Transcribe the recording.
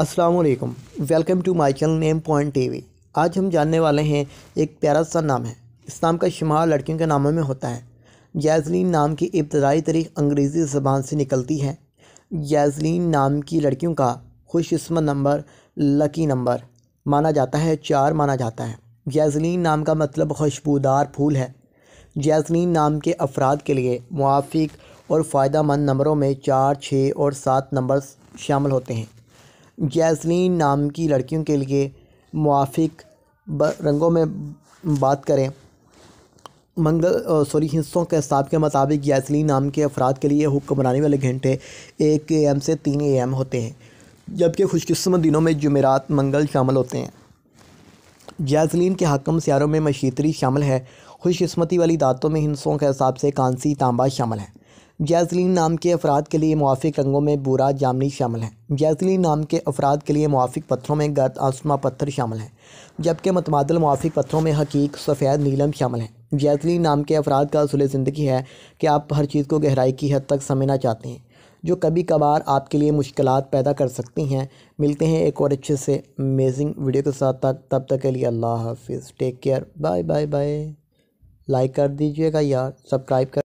Aslam welcome to my channel name point T आज हम जानने वाले हैं एक प्यारा सा नाम है इस नाम का शुमार लड़कियों के नामों में होता है जैजलिन नाम की इब्तदाई तारीख अंग्रेज़ी ज़बान से निकलती है जैजलिन नाम की लड़कियों का खुशस्मत नंबर लकी नंबर माना जाता है चार माना जाता है जैजलिन नाम का मतलब खुशबूदार फूल है जैजलिन नाम के अफराद के लिए मुआफ़ और फ़ायदा मंद नंबरों में चार छः और सात नंबर शामिल होते हैं जैसलिन नाम की लड़कियों के लिए मुआफिक रंगों में बात करें मंगल सॉरी हिंसों के हिसाब के मुताबिक जैसलीन नाम के अफराद के लिए हुक्म बनाने वाले घंटे एक ए एम से तीन ए एम होते हैं जबकि खुशकस्मत दिनों में जमेरात मंगल शामिल होते हैं जैसलिन के हकम सियारों में मशीतरी शामिल है खुशकस्मती वाली दातों में हिंसों के हिसाब से कांसी तांबा शामिल है जैसलीन नाम के अफराद के लिए मुआफ़ रंगों में बुरा जामनी शामिल है जैसलिन नाम के अफराद के लिए मुआफ़ पत्थरों में गर्द आसमा पत्थर शामिल है जबकि मतमादल मुआफ़ पत्थरों में हकीक सफ़ेद नीलम शामिल है जैसलिन नाम के अफराद का असूल ज़िंदगी है कि आप हर चीज़ को गहराई की हद तक समझना चाहते हैं जो कभी कभार आपके लिए मुश्किल पैदा कर सकती हैं मिलते हैं एक और अच्छे से अमेजिंग वीडियो के साथ तक तब तक के लिए अल्लाह हाफिज़ take care bye bye bye like कर दीजिएगा यार सब्सक्राइब कर